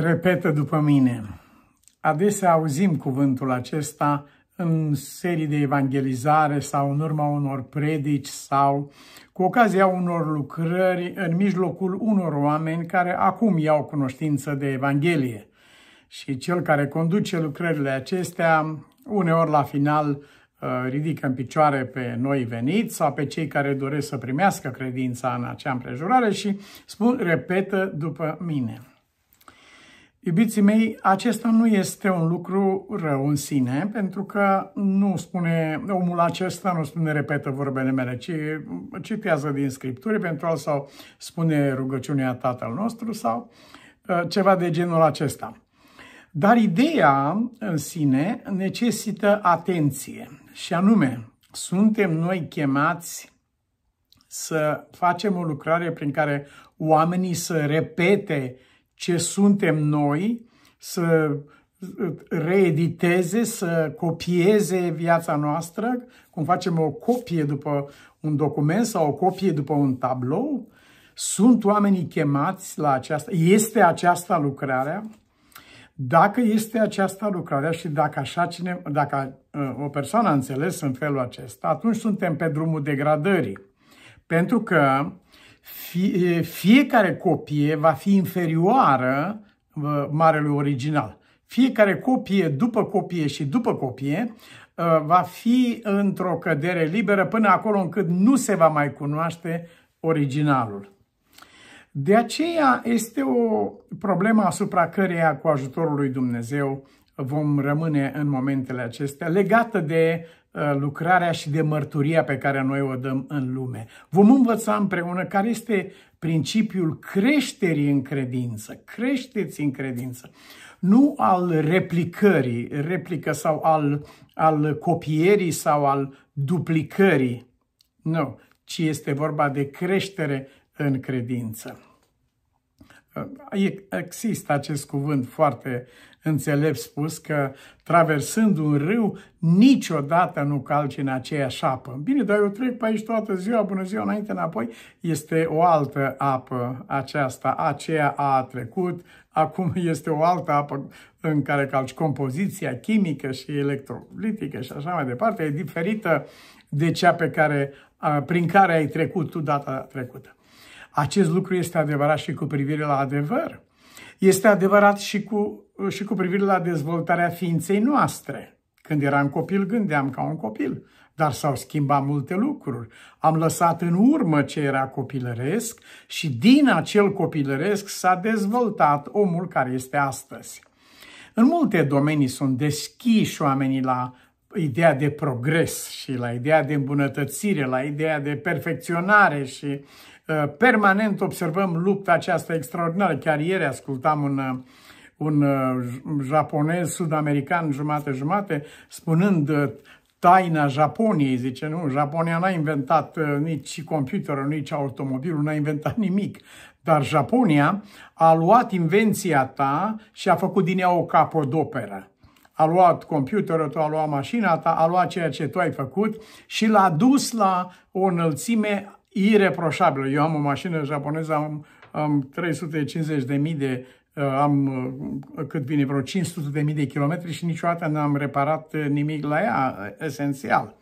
repetă după mine. Adesea auzim cuvântul acesta în serii de evangelizare sau în urma unor predici sau cu ocazia unor lucrări în mijlocul unor oameni care acum iau cunoștință de Evanghelie. Și cel care conduce lucrările acestea, uneori la final, uh, ridică în picioare pe noi veniți sau pe cei care doresc să primească credința în acea împrejurare și spun, repetă după mine. Iubiții mei, acesta nu este un lucru rău în sine, pentru că nu spune, omul acesta nu spune repetă vorbele mele, ci citează din Scripturi al sau spune rugăciunea Tatăl nostru sau uh, ceva de genul acesta. Dar ideea în sine necesită atenție și anume, suntem noi chemați să facem o lucrare prin care oamenii să repete uh, ce suntem noi, să reediteze, să copieze viața noastră, cum facem o copie după un document sau o copie după un tablou. Sunt oamenii chemați la aceasta? Este aceasta lucrarea? Dacă este aceasta lucrarea și dacă, așa cine, dacă uh, o persoană a înțeles în felul acesta, atunci suntem pe drumul degradării. Pentru că fie, fiecare copie va fi inferioară uh, marelui original. Fiecare copie, după copie și după copie, uh, va fi într-o cădere liberă până acolo încât nu se va mai cunoaște originalul. De aceea este o problemă asupra căreia, cu ajutorul lui Dumnezeu, vom rămâne în momentele acestea, legată de uh, lucrarea și de mărturia pe care noi o dăm în lume. Vom învăța împreună care este principiul creșterii în credință. Creșteți în credință. Nu al replicării, replică sau al, al copierii sau al duplicării. Nu, ci este vorba de creștere în credință. Uh, există acest cuvânt foarte înțelept spus că traversând un râu, niciodată nu calci în aceeași apă. Bine, dar eu trec pe aici toată ziua, bună ziua, înainte, înapoi. Este o altă apă aceasta, aceea a trecut, acum este o altă apă în care calci compoziția chimică și electrolitică și așa mai departe. E diferită de cea pe care, prin care ai trecut tu data trecută. Acest lucru este adevărat și cu privire la adevăr. Este adevărat și cu și cu privire la dezvoltarea ființei noastre. Când eram copil, gândeam ca un copil, dar s-au schimbat multe lucruri. Am lăsat în urmă ce era copilăresc și din acel copilăresc s-a dezvoltat omul care este astăzi. În multe domenii sunt deschiși oamenii la ideea de progres și la ideea de îmbunătățire, la ideea de perfecționare și uh, permanent observăm lupta aceasta extraordinară. Chiar ieri ascultam un uh, Uh, un japonez sud-american jumate-jumate, spunând uh, taina Japoniei, zice, nu, Japonia n-a inventat uh, nici computerul, nici automobilul, n-a inventat nimic. Dar Japonia a luat invenția ta și a făcut din ea o capodoperă a luat computerul tău, a luat mașina ta, a luat ceea ce tu ai făcut și l-a dus la o înălțime ireproșabilă. Eu am o mașină japoneză, am, am 350.000 de Uh, am uh, cât vine vreo 500.000 de kilometri și niciodată n-am reparat uh, nimic la ea, esențial.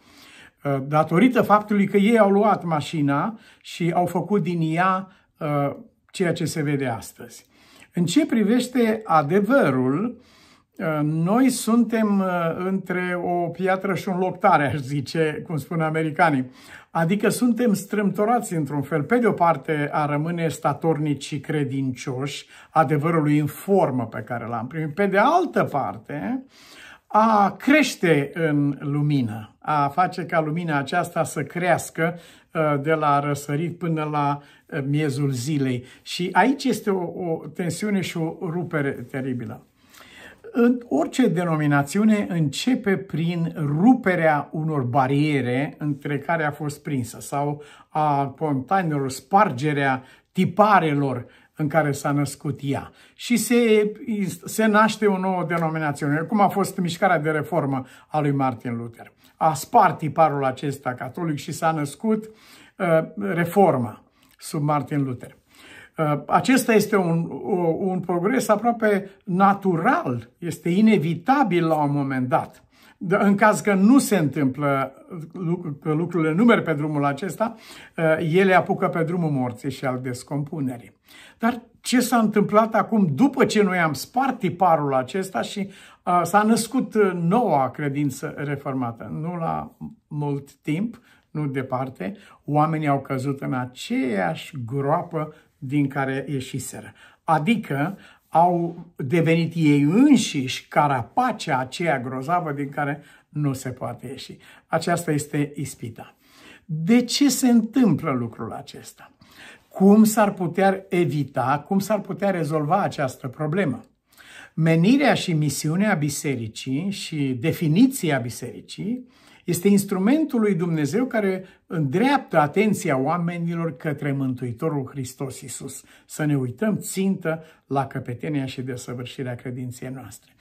Datorită faptului că ei au luat mașina și au făcut din ea ceea ce se vede astăzi. În ce privește adevărul, Uh, noi suntem uh, între o piatră și un loc tare, aș zice, cum spun americanii. Adică suntem strâmtorați într-un fel. Pe de o parte, a rămâne statornici și credincioși adevărului în formă pe care l-am primit. Pe de altă parte, a crește în lumină, a face ca lumina aceasta să crească uh, de la răsărit până la miezul zilei. Și aici este o, o tensiune și o rupere teribilă în orice denominațiune începe prin ruperea unor bariere între care a fost prinsă sau a containerului, spargerea tiparelor în care s-a născut ea. Și se, se naște o nouă denominațiune, cum a fost mișcarea de reformă a lui Martin Luther. A spart tiparul acesta catolic și s-a născut uh, reforma sub Martin Luther. Uh, acesta este un, un progres aproape natural, este inevitabil la un moment dat. În caz că nu se întâmplă, că lucrurile nu merg pe drumul acesta, uh, ele apucă pe drumul morții și al descompunerii. Dar ce s-a întâmplat acum după ce noi am spart tiparul acesta și uh, s-a născut noua credință reformată? Nu la mult timp, nu departe, oamenii au căzut în aceeași groapă din care ieșiseră. Adică au devenit ei înșiși carapacea aceea grozavă din care nu se poate ieși. Aceasta este ispita. De ce se întâmplă lucrul acesta? Cum s-ar putea evita, cum s-ar putea rezolva această problemă? Menirea și misiunea bisericii și definiția bisericii este instrumentul lui Dumnezeu care îndreaptă atenția oamenilor către Mântuitorul Hristos Iisus, Să ne uităm țintă la căpetenia și desăvârșirea credinței noastre.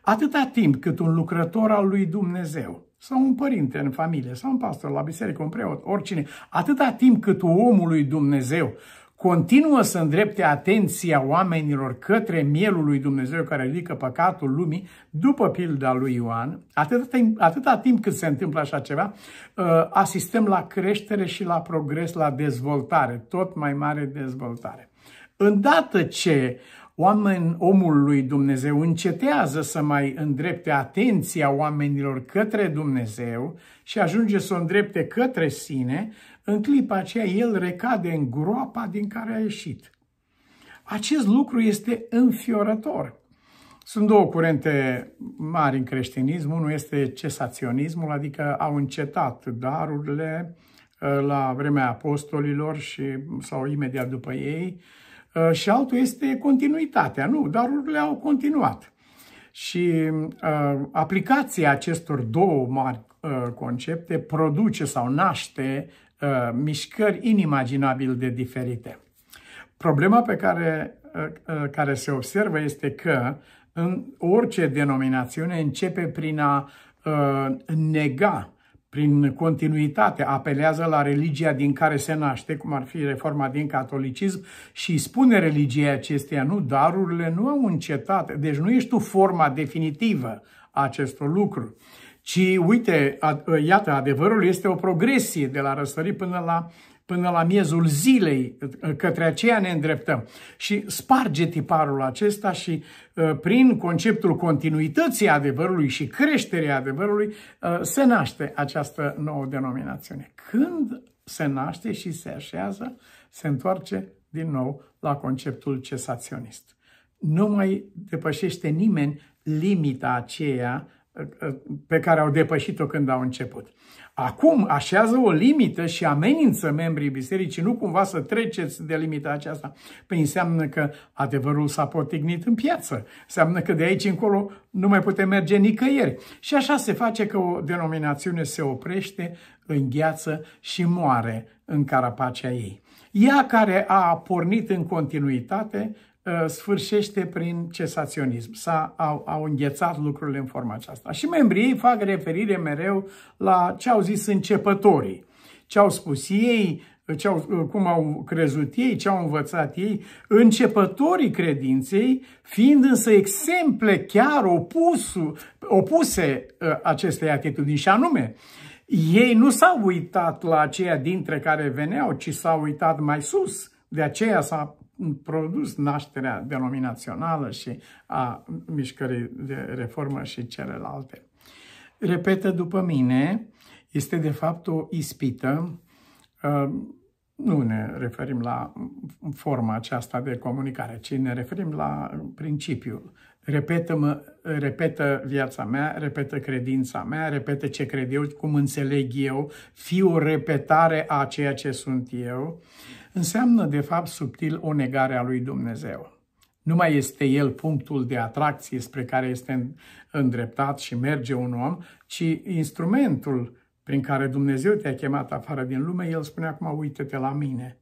Atâta timp cât un lucrător al lui Dumnezeu sau un părinte în familie, sau un pastor la biserică, un preot, oricine, atâta timp cât omul lui Dumnezeu continuă să îndrepte atenția oamenilor către mielul lui Dumnezeu care ridică păcatul lumii, după pilda lui Ioan, atâta timp, atâta timp cât se întâmplă așa ceva, uh, asistăm la creștere și la progres, la dezvoltare, tot mai mare dezvoltare. Îndată ce oameni, omul lui Dumnezeu încetează să mai îndrepte atenția oamenilor către Dumnezeu și ajunge să o îndrepte către sine, în clipa aceea el recade în groapa din care a ieșit. Acest lucru este înfiorător. Sunt două curente mari în creștinism. Unul este cesaționismul, adică au încetat darurile ă, la vremea apostolilor și, sau imediat după ei. Ă, și altul este continuitatea. Nu, darurile au continuat. Și ă, aplicația acestor două mari concepte produce sau naște Uh, mișcări inimaginabil de diferite. Problema pe care, uh, uh, care se observă este că în orice denominațiune începe prin a nega prin continuitate, apelează la religia din care se naște, cum ar fi reforma din catolicism, și spune religia acesteia, nu, darurile nu au încetat, deci nu ești tu forma definitivă a acestor lucruri. Ci uite, ă, iată, adevărul este o progresie de la răsărit până la, până la miezul zilei, ă, ă, către aceea ne îndreptăm. Și sparge tiparul acesta și prin conceptul continuității adevărului și creșterii adevărului se naște această nouă denominațiune. Când se naște și se așează, se întoarce din nou la conceptul cesaționist. Nu mai depășește nimeni limita aceea pe care au depășit-o când au început. Acum așează o limită și amenință membrii bisericii, nu cumva să treceți de limita aceasta. Păi înseamnă că adevărul s-a potignit în piață. Înseamnă că de aici încolo nu mai putem merge nicăieri. Și așa se face că o denominațiune se oprește, îngheață și moare în carapacea ei. Ea care a pornit în continuitate Uh, sfârșește prin cesaționism. S-a, au, au înghețat lucrurile în forma aceasta. Și membrii ei fac referire mereu la ce au zis începătorii, ce au spus ei, uh, ce au, uh, cum au crezut ei, ce au învățat ei, începătorii credinței, fiind însă exemple chiar opusul, opuse acestei atitudini și anume, ei nu s-au uitat la aceia dintre care veneau, ci s-au uitat mai sus. De aceea s-a produs nașterea denominațională și a mișcării de reformă și celelalte. Repetă după mine, este de fapt o ispită ehm, nu ne referim la forma aceasta de comunicare, ci ne referim la principiul. Repetă, repetă viața mea, repetă credința mea, repetă ce cred eu, cum înțeleg eu, fiu o repetare a ceea ce sunt eu. Uh, înseamnă de fapt subtil o negare a lui Dumnezeu. Nu mai este el punctul de atracție spre care este îndreptat și merge un om, ci instrumentul prin care Dumnezeu te-a chemat afară din lume, el spune acum uite-te la mine.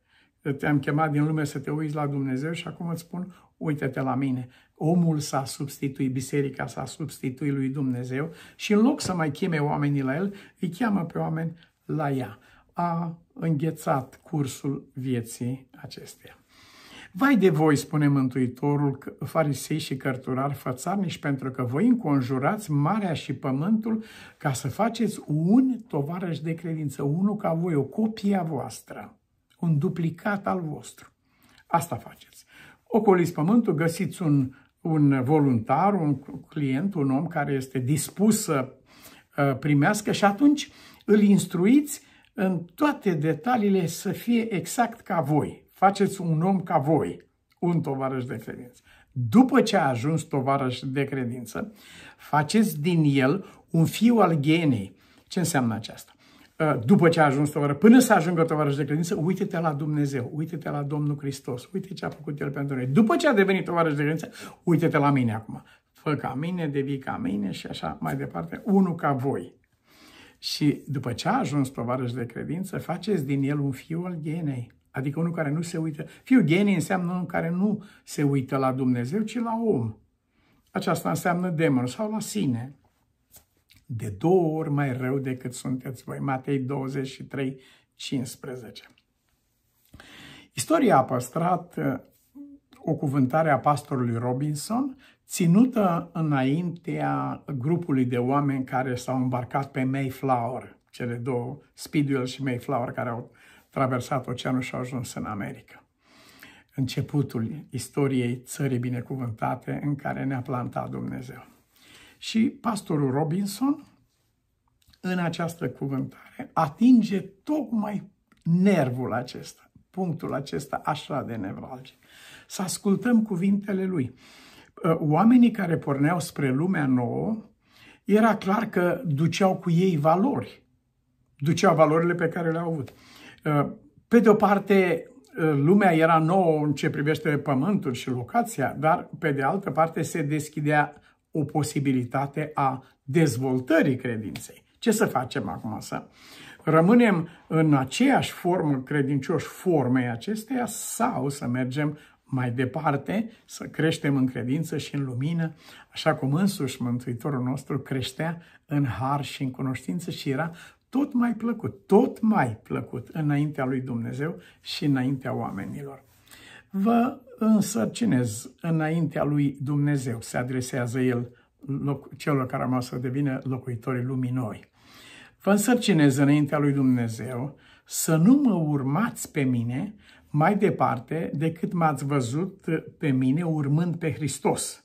Te-am chemat din lume să te uiți la Dumnezeu și acum îți spun uite-te la mine. Omul s-a substituit, biserica s-a substituit lui Dumnezeu și în loc să mai cheme oamenii la el, îi cheamă pe oameni la ea a înghețat cursul vieții acesteia. Vai de voi, spune Mântuitorul, farisei și cărturari fățarnici, pentru că voi înconjurați marea și pământul ca să faceți un tovarăș de credință, unul ca voi, o copie a voastră, un duplicat al vostru. Asta faceți. Ocoliți pământul, găsiți un, un voluntar, un client, un om care este dispus să uh, primească și atunci îl instruiți în toate detaliile să fie exact ca voi. Faceți un om ca voi, un tovarăș de credință. După ce a ajuns tovarăș de credință, faceți din el un fiu al genei. Ce înseamnă aceasta? Ă, după ce a ajuns tovarăș, până să ajungă tovarăș de credință, uite-te la Dumnezeu, uite-te la Domnul Hristos, uite ce a făcut El pentru noi. După ce a devenit tovarăș de credință, uite-te la mine acum. Fă ca mine, devii ca mine și așa mai departe, unul ca voi. Și după ce a ajuns tovarăș de credință, faceți din el un fiu al genei. Adică unul care nu se uită. Fiul genii înseamnă unul care nu se uită la Dumnezeu, ci la om. Aceasta înseamnă demon sau la sine. De două ori mai rău decât sunteți voi. Matei 23, 15. Istoria a păstrat uh, o cuvântare a pastorului Robinson ținută înaintea grupului de oameni care s-au îmbarcat pe Mayflower, cele două, Speedwell și Mayflower, care au traversat oceanul și au ajuns în America. Începutul istoriei țării binecuvântate în care ne-a plantat Dumnezeu. Și pastorul Robinson, în această cuvântare, atinge tocmai nervul acesta, punctul acesta așa de nevralgic. Să ascultăm cuvintele lui. Ă, oamenii care porneau spre lumea nouă, era clar că duceau cu ei valori. Duceau valorile pe care le-au avut. Ă, pe de o parte, ă, lumea era nouă în ce privește pământul și locația, dar pe de altă parte se deschidea o posibilitate a dezvoltării credinței. Ce să facem acum să rămânem în aceeași formă, credincioși formei acesteia sau să mergem mai departe, să creștem în credință și în lumină, așa cum însuși Mântuitorul nostru creștea în har și în cunoștință și era tot mai plăcut, tot mai plăcut înaintea lui Dumnezeu și înaintea oamenilor. Vă însărcinez înaintea lui Dumnezeu, se adresează el celor care au să devină locuitorii lumii noi. Vă însărcinez înaintea lui Dumnezeu să nu mă urmați pe mine, mai departe decât m-ați văzut pe mine urmând pe Hristos.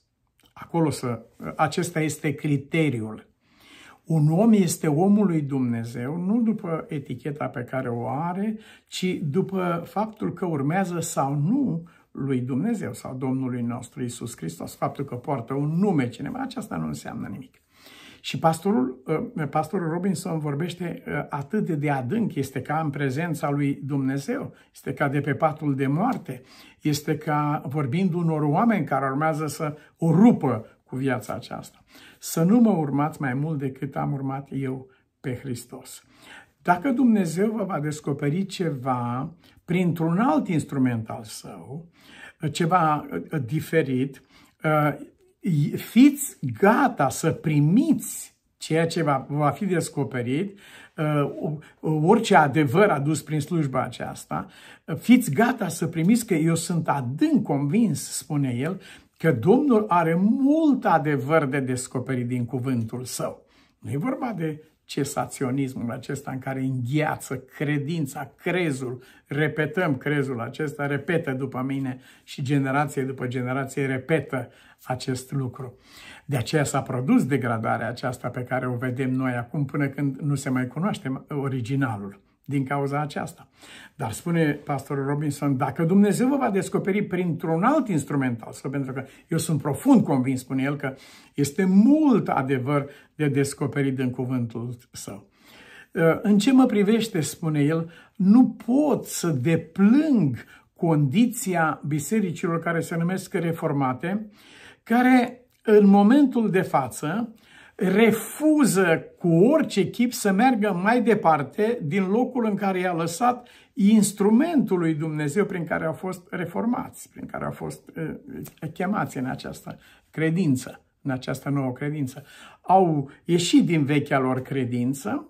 Acolo să, acesta este criteriul. Un om este omul lui Dumnezeu nu după eticheta pe care o are, ci după faptul că urmează sau nu lui Dumnezeu sau Domnului nostru Isus Hristos. Faptul că poartă un nume cineva, aceasta nu înseamnă nimic. Și pastorul, ă, pastorul Robinson vorbește ă, atât de, de adânc, este ca în prezența lui Dumnezeu, este ca de pe patul de moarte, este ca vorbind unor oameni care urmează să o rupă cu viața aceasta. Să nu mă urmați mai mult decât am urmat eu pe Hristos. Dacă Dumnezeu vă va descoperi ceva printr-un alt instrument al său, ceva ă, diferit, fiți gata să primiți ceea ce va, va fi descoperit, uh, uh, orice adevăr adus prin slujba aceasta, fiți gata să primiți că eu sunt adânc convins, spune el, că Domnul are mult adevăr de descoperit din cuvântul său. Nu e vorba de cesaționismul acesta în care îngheață credința, crezul, repetăm crezul acesta, repetă după mine și generație după generație repetă acest lucru. De aceea s-a produs degradarea aceasta pe care o vedem noi acum până când nu se mai cunoaște originalul din cauza aceasta. Dar spune pastorul Robinson, dacă Dumnezeu vă va descoperi printr-un alt instrument al pentru că eu sunt profund convins, spune el, că este mult adevăr de descoperit în cuvântul său. Ă, în ce mă privește, spune el, nu pot să deplâng condiția bisericilor care se numesc reformate, care în momentul de față refuză cu orice chip să meargă mai departe din locul în care i-a lăsat instrumentul lui Dumnezeu prin care au fost reformați, prin care au fost uh, uh, chemați în această credință, în această nouă credință. Au ieșit din vechea lor credință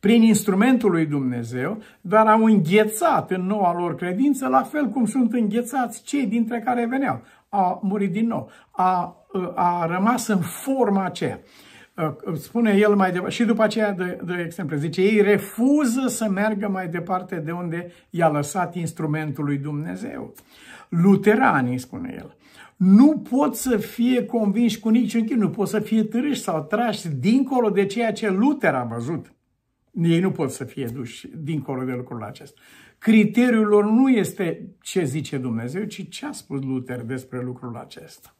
prin instrumentul lui Dumnezeu, dar au înghețat în noua lor credință, la fel cum sunt înghețați cei dintre care veneau. A murit din nou, a, uh, a rămas în forma aceea. Uh, spune el mai departe, și după aceea de, de exemplu, zice, ei refuză să meargă mai departe de unde i-a lăsat instrumentul lui Dumnezeu. Luteranii, spune el, nu pot să fie convinși cu niciun chip, nu pot să fie târâși sau trași dincolo de ceea ce Luther a văzut. Ei nu pot să fie duși dincolo de lucrul acesta. Criteriul lor nu este ce zice Dumnezeu, ci ce a spus Luther despre lucrul acesta.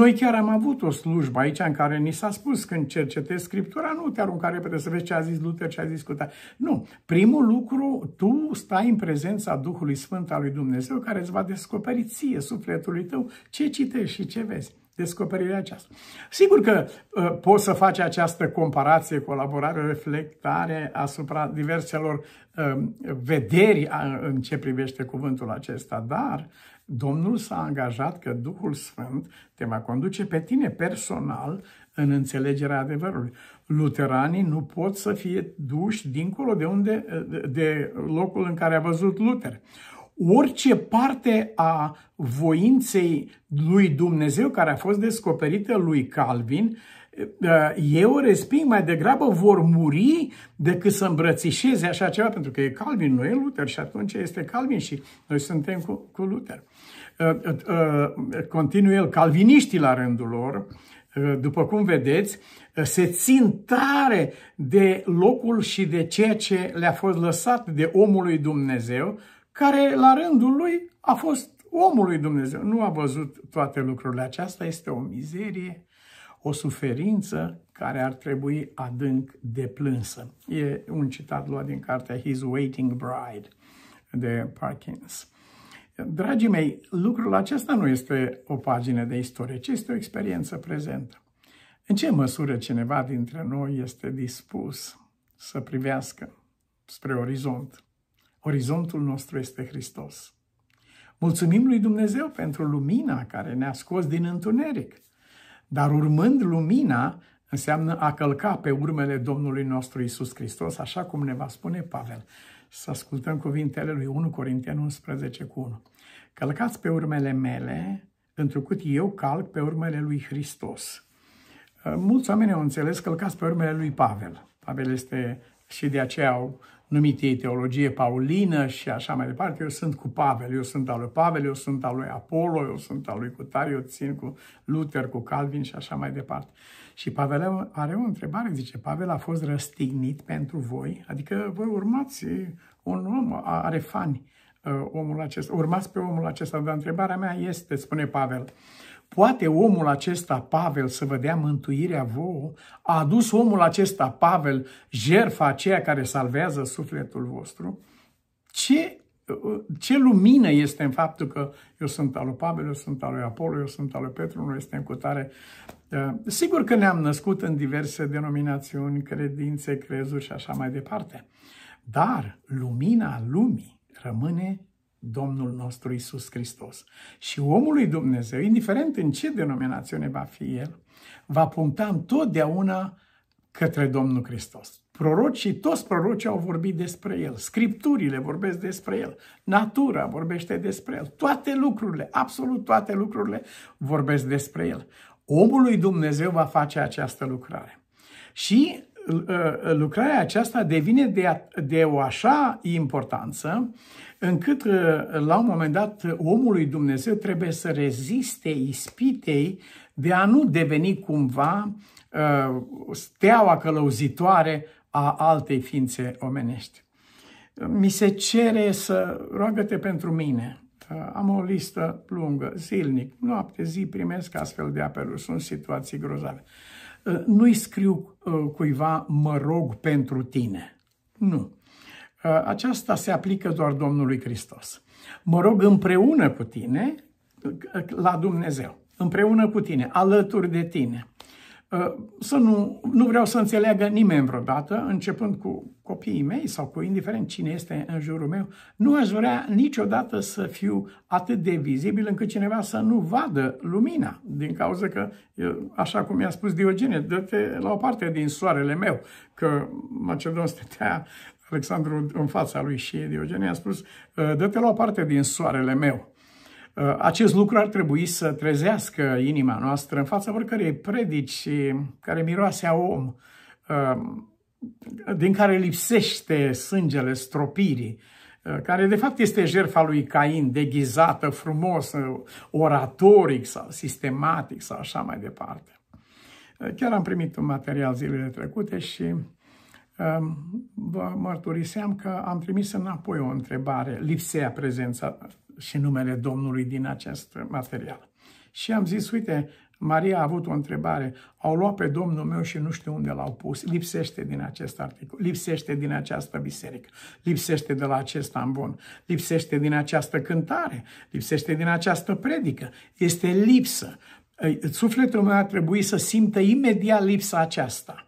Noi chiar am avut o slujbă aici în care ni s-a spus când cercetezi Scriptura, nu te arunca repede să vezi ce a zis Luther, ce a zis Cuta. Nu. Primul lucru, tu stai în prezența Duhului Sfânt al lui Dumnezeu care îți va descoperi ție, sufletului tău, ce citești și ce vezi descoperirea aceasta. Sigur că uh, poți să faci această comparație, colaborare, reflectare asupra diverselor uh, vederi în ce privește cuvântul acesta, dar Domnul s-a angajat că Duhul Sfânt te va conduce pe tine personal în înțelegerea adevărului. Luteranii nu pot să fie duși dincolo de unde de locul în care a văzut Luther. Orice parte a voinței lui Dumnezeu care a fost descoperită lui Calvin Eh, eu resping mai degrabă vor muri decât să îmbrățișeze așa ceva, pentru că e Calvin, nu e Luther și atunci este Calvin și noi suntem cu, cu Luther. Eh, eh, continuă el, calviniștii la rândul lor, după cum vedeți, se țin tare de locul și de ceea ce le-a fost lăsat de omul lui Dumnezeu, care la rândul lui a fost omul lui Dumnezeu. Nu a văzut toate lucrurile. Aceasta este o mizerie o suferință care ar trebui adânc deplânsă. E un citat luat din cartea His Waiting Bride de Parkins. Dragii mei, lucrul acesta nu este o pagină de istorie, ci este o experiență prezentă. În ce măsură cineva dintre noi este dispus să privească spre orizont? Orizontul nostru este Hristos. Mulțumim lui Dumnezeu pentru lumina care ne-a scos din întuneric dar urmând lumina înseamnă a călca pe urmele Domnului nostru Isus Hristos, așa cum ne va spune Pavel. Să ascultăm cuvintele lui 1 Corinteni 11 cu 1. Călcați pe urmele mele, întrucât eu calc pe urmele lui Hristos. Mulți oameni au înțeles călcați pe urmele lui Pavel. Pavel este și de aceea au numit ei teologie paulină și așa mai departe. Eu sunt cu Pavel, eu sunt al lui Pavel, eu sunt al lui Apollo, eu sunt al lui Cutar, eu țin cu Luther, cu Calvin și așa mai departe. Și Pavel are o întrebare, zice, Pavel a fost răstignit pentru voi? Adică voi urmați un om, are fani uh, omul acesta, urmați pe omul acesta, dar întrebarea mea este, spune Pavel, Poate omul acesta, Pavel, să vă dea mântuirea vouă? A adus omul acesta, Pavel, jerfa aceea care salvează sufletul vostru? Ce, ce lumină este în faptul că eu sunt al lui Pavel, eu sunt al lui Apollo, eu sunt al lui Petru, noi suntem cu tare. Da, sigur că ne-am născut în diverse denominațiuni, credințe, crezuri și așa mai departe. Dar lumina lumii rămâne Domnul nostru Isus Hristos. Și omul lui Dumnezeu, indiferent în ce denominațiune va fi el, va punta întotdeauna către Domnul Hristos. Prorocii, toți prorocii au vorbit despre el, scripturile vorbesc despre el, natura vorbește despre el, toate lucrurile, absolut toate lucrurile vorbesc despre el. Omul lui Dumnezeu va face această lucrare. Și uh, uh, lucrarea aceasta devine de, de o așa importanță încât uh, la un moment dat omului Dumnezeu trebuie să reziste ispitei de a nu deveni cumva uh, steaua călăuzitoare a altei ființe omenești. Mi se cere să roagă-te pentru mine. Uh, am o listă lungă, zilnic, noapte, zi primesc astfel de apeluri, sunt situații grozave. Nu-i scriu cuiva mă rog pentru tine. Nu. Uh, aceasta se aplică doar Domnului Hristos. Mă rog împreună cu tine uh, la Dumnezeu, împreună cu tine, alături de tine. Uh, să nu, nu vreau să înțeleagă nimeni vreodată, începând cu copiii mei sau cu indiferent cine este în jurul meu, nu aș vrea niciodată să fiu atât de vizibil încât cineva să nu vadă lumina, din cauza că, așa cum i-a spus Diogene, dă-te la o parte din soarele meu, că Macedon stătea Alexandru în fața lui și Diogenie a spus, ă, dă-te la o parte din soarele meu. Ă, acest lucru ar trebui să trezească inima noastră în fața oricărei predici care miroase a om, ă, din care lipsește sângele stropirii, care de fapt este jertfa lui Cain, deghizată frumos, oratoric sau sistematic sau așa mai departe. Chiar am primit un material zilele trecute și Ehm, vă mărturiseam că am trimis înapoi o întrebare, lipsea prezența și numele Domnului din acest material. Și am zis, uite, Maria a avut o întrebare, au luat pe Domnul meu și nu știu unde l-au pus, lipsește din acest articol, lipsește din această biserică, lipsește de la acest ambon, lipsește din această cântare, lipsește din această predică, este lipsă. Sufletul meu ar trebui să simtă imediat lipsa aceasta.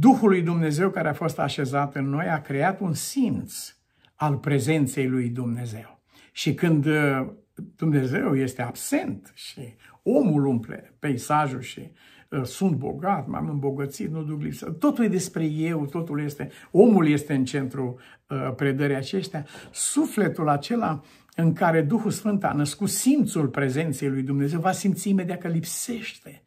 Duhul lui Dumnezeu care a fost așezat în noi a creat un simț al prezenței lui Dumnezeu. Și când uh, Dumnezeu este absent și omul umple peisajul și uh, sunt bogat, m-am îmbogățit, nu duc lipsă. Totul e despre eu, totul este, omul este în centrul uh, predării aceștia. Sufletul acela în care Duhul Sfânt a născut simțul prezenței lui Dumnezeu va simți imediat că lipsește.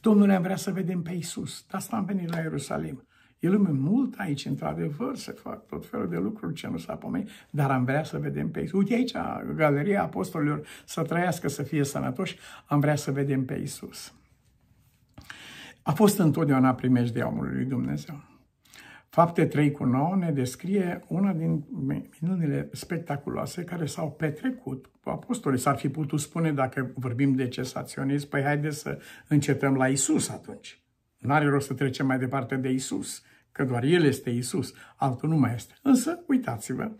Domnule, am vrea să vedem pe Isus. De asta am venit la Ierusalim. E lume mult aici, într-adevăr, se fac tot felul de lucruri ce nu s-a pomenit, dar am vrea să vedem pe Isus. Uite aici, galeria apostolilor, să trăiască, să fie sănătoși, am vrea să vedem pe Isus. A fost întotdeauna primejdea omului Dumnezeu. Fapte 3 cu 9 ne descrie una din minunile spectaculoase care s-au petrecut cu apostolii. S-ar fi putut spune, dacă vorbim de cesaționism, păi haideți să începem la Isus atunci. Nu are rost să trecem mai departe de Isus că doar El este Isus, altul nu mai este. Însă, uitați-vă,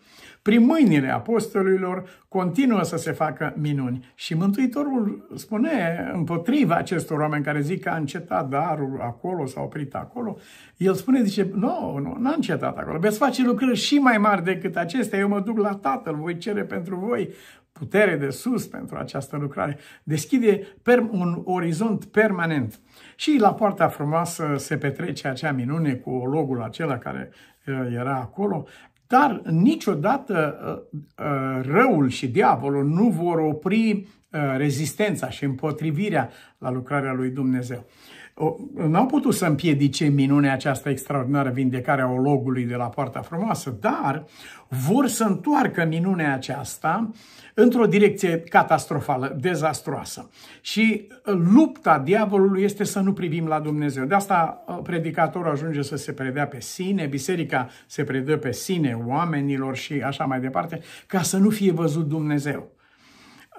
prin mâinile apostolilor continuă să se facă minuni și Mântuitorul spune împotriva acestor oameni care zic că a încetat darul acolo, s-a oprit acolo, el spune, zice, nu, nu, n-a încetat acolo, veți face lucrări și mai mari decât acestea, eu mă duc la Tatăl, voi cere pentru voi putere de sus pentru această lucrare. Deschide un orizont permanent. Și la poarta frumoasă se petrece acea minune cu logul acela care uh, era acolo, dar niciodată uh, uh, răul și diavolul nu vor opri rezistența și împotrivirea la lucrarea lui Dumnezeu n-au putut să împiedice minunea aceasta extraordinară vindecare a ologului de la Poarta Frumoasă, dar vor să întoarcă minunea aceasta într-o direcție catastrofală, dezastroasă. Și uh, lupta diavolului este să nu privim la Dumnezeu. De asta uh, predicatorul ajunge să se predea pe sine, biserica se predă pe sine oamenilor și așa mai departe, ca să nu fie văzut Dumnezeu.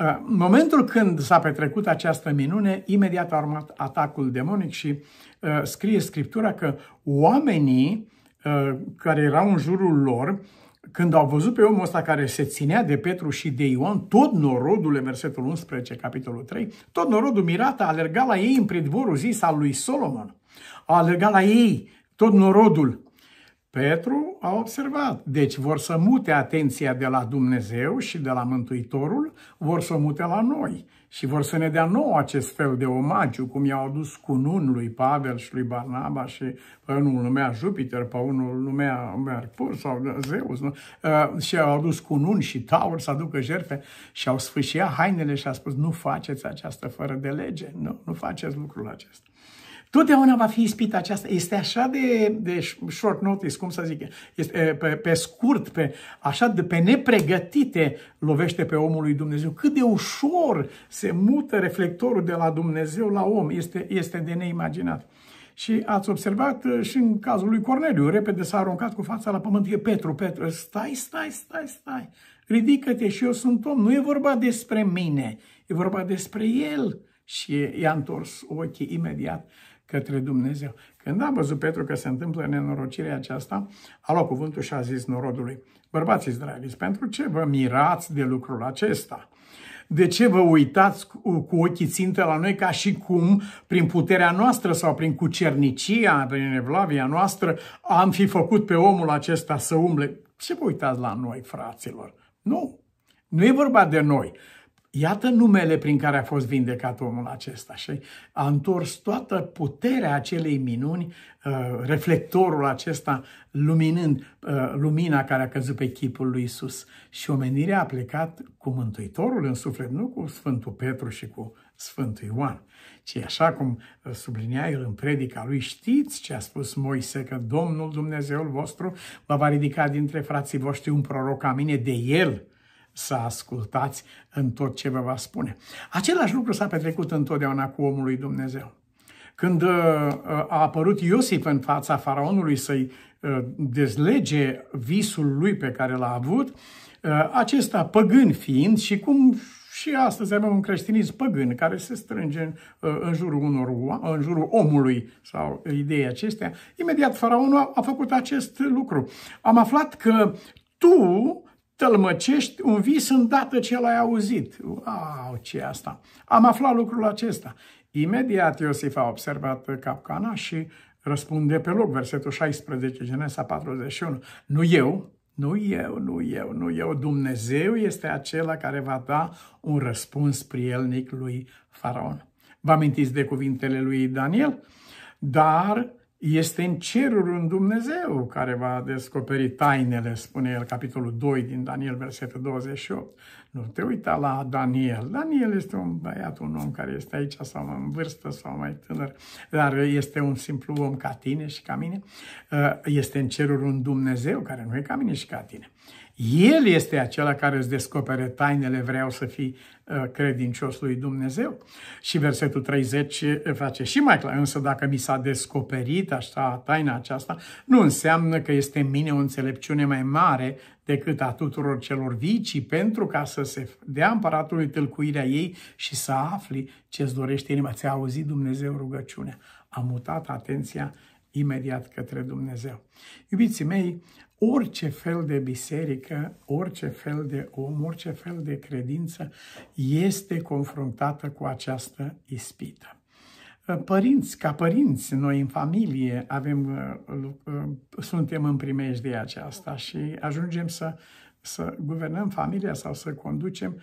În uh, momentul când s-a petrecut această minune, imediat a urmat atacul demonic și uh, scrie Scriptura că oamenii uh, care erau în jurul lor, când au văzut pe omul ăsta care se ținea de Petru și de Ioan, tot norodul, în versetul 11, capitolul 3, tot norodul mirat a alergat la ei în pridvorul zis al lui Solomon. A alergat la ei tot norodul, Petru a observat. Deci vor să mute atenția de la Dumnezeu și de la Mântuitorul, vor să o mute la noi și vor să ne dea nou acest fel de omagiu, cum i-au adus cunun lui Pavel și lui Barnaba și pe unul numea Jupiter, pe unul numea Mercur sau Zeus, nu? Ă, și au adus cunun și taur să aducă jerfe și au sfâșiat hainele și a spus nu faceți această fără de lege, nu, nu faceți lucrul acesta. Totdeauna va fi ispita aceasta. Este așa de, de short notice, cum să zic, este, pe, pe scurt, pe, așa de pe nepregătite lovește pe omul lui Dumnezeu. Cât de ușor se mută reflectorul de la Dumnezeu la om. Este, este de neimaginat. Și ați observat și în cazul lui Corneliu, repede s-a aruncat cu fața la pământ. E Petru, Petru, stai, stai, stai, stai, ridică-te și eu sunt om. Nu e vorba despre mine, e vorba despre el. Și i-a întors ochii imediat către Dumnezeu. Când a văzut Petru că se întâmplă nenorocirea aceasta, a luat cuvântul și a zis norodului, bărbați izraeliți, pentru ce vă mirați de lucrul acesta? De ce vă uitați cu ochii țintă la noi ca și cum, prin puterea noastră sau prin cucernicia, prin evlavia noastră, am fi făcut pe omul acesta să umble? Ce vă uitați la noi, fraților? Nu! Nu e vorba de noi. Iată numele prin care a fost vindecat omul acesta și a întors toată puterea acelei minuni, uh, reflectorul acesta luminând uh, lumina care a căzut pe chipul lui Isus. Și omenirea a plecat cu Mântuitorul în suflet, nu cu Sfântul Petru și cu Sfântul Ioan, ci așa cum uh, sublinea el în predica lui, știți ce a spus Moise, că Domnul Dumnezeul vostru vă va ridica dintre frații voștri un proroc ca mine, de el să ascultați în tot ce vă va spune. Același lucru s-a petrecut întotdeauna cu omul lui Dumnezeu. Când uh, a apărut Iosif în fața faraonului să-i uh, dezlege visul lui pe care l-a avut, uh, acesta păgân fiind și cum și astăzi avem un creștinism păgân care se strânge în, în, jurul, unor, în jurul omului sau ideea acestea. Imediat faraonul a, a făcut acest lucru. Am aflat că tu tălmăcești un vis îndată ce l-ai auzit. Wow, ce asta! Am aflat lucrul acesta. Imediat Iosif a observat capcana și răspunde pe loc, versetul 16, Genesa 41. Nu eu, nu eu, nu eu, nu eu. Dumnezeu este acela care va da un răspuns prielnic lui Faraon. Vă amintiți de cuvintele lui Daniel? Dar este în cerul un Dumnezeu care va descoperi tainele, spune el, capitolul 2 din Daniel, versetul 28. Nu te uita la Daniel. Daniel este un băiat, un om care este aici sau în vârstă sau mai tânăr, dar este un simplu om ca tine și ca mine. Este în cerul un Dumnezeu care nu e ca mine și ca tine. El este acela care îți descopere tainele, vreau să fii uh, credincios lui Dumnezeu. Și versetul 30 uh, face și mai clar, însă dacă mi s-a descoperit așa taina aceasta, nu înseamnă că este în mine o înțelepciune mai mare decât a tuturor celor vicii, pentru ca să se dea împăratului tâlcuirea ei și să afli ce-ți dorește inima. Ți-a auzit Dumnezeu rugăciunea. A mutat atenția imediat către Dumnezeu. Iubiții mei, orice fel de biserică, orice fel de om, orice fel de credință este confruntată cu această ispită. Ă, părinți, ca părinți, noi în familie avem, ă, ă, suntem în de aceasta și ajungem să, să guvernăm familia sau să conducem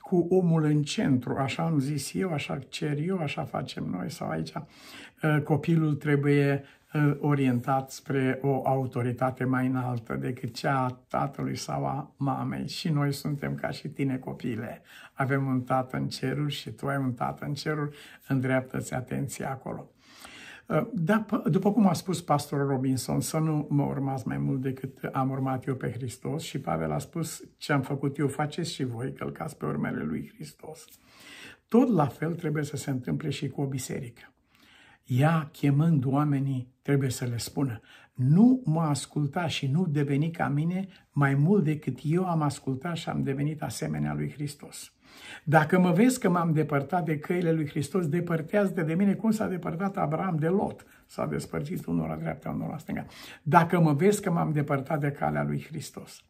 cu omul în centru, așa am zis eu, așa cer eu, așa facem noi sau aici. Copilul trebuie orientat spre o autoritate mai înaltă decât cea a tatălui sau a mamei. Și noi suntem ca și tine, copile. Avem un tată în ceruri și tu ai un tată în ceruri. Îndreaptă-ți atenția acolo. Da, după cum a spus pastorul Robinson, să nu mă urmați mai mult decât am urmat eu pe Hristos și Pavel a spus ce am făcut eu, faceți și voi, călcați pe urmele lui Hristos. Tot la fel trebuie să se întâmple și cu o biserică ea chemând oamenii trebuie să le spună, nu mă asculta și nu deveni ca mine mai mult decât eu am ascultat și am devenit asemenea lui Hristos. Dacă mă vezi că m-am depărtat de căile lui Hristos, depărtează de mine cum s-a depărtat Abraham de Lot. S-a despărțit unul la dreapta, unul la stânga. Dacă mă vezi că m-am depărtat de calea lui Hristos.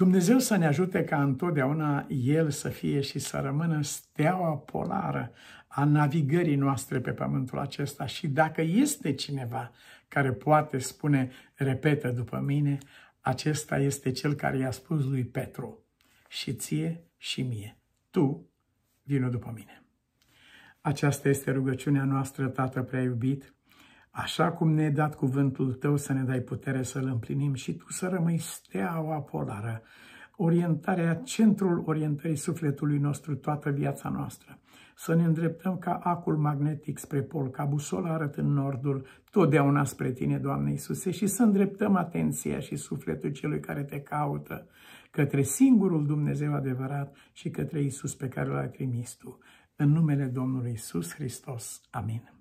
Dumnezeu să ne ajute ca întotdeauna El să fie și să rămână steaua polară a navigării noastre pe pământul acesta și dacă este cineva care poate spune, repetă după mine, acesta este cel care i-a spus lui Petru și ție și mie, tu vină după mine. Aceasta este rugăciunea noastră, Tată prea iubit, Așa cum ne-ai dat cuvântul tău să ne dai putere să-l împlinim și tu să rămâi steaua polară, orientarea, centrul orientării sufletului nostru toată viața noastră. Să ne îndreptăm ca acul magnetic spre pol, ca busola în nordul, totdeauna spre tine, Doamne Iisuse, și să îndreptăm atenția și sufletul celui care te caută, către singurul Dumnezeu adevărat și către Iisus pe care l-ai trimis tu. În numele Domnului Iisus Hristos. Amin.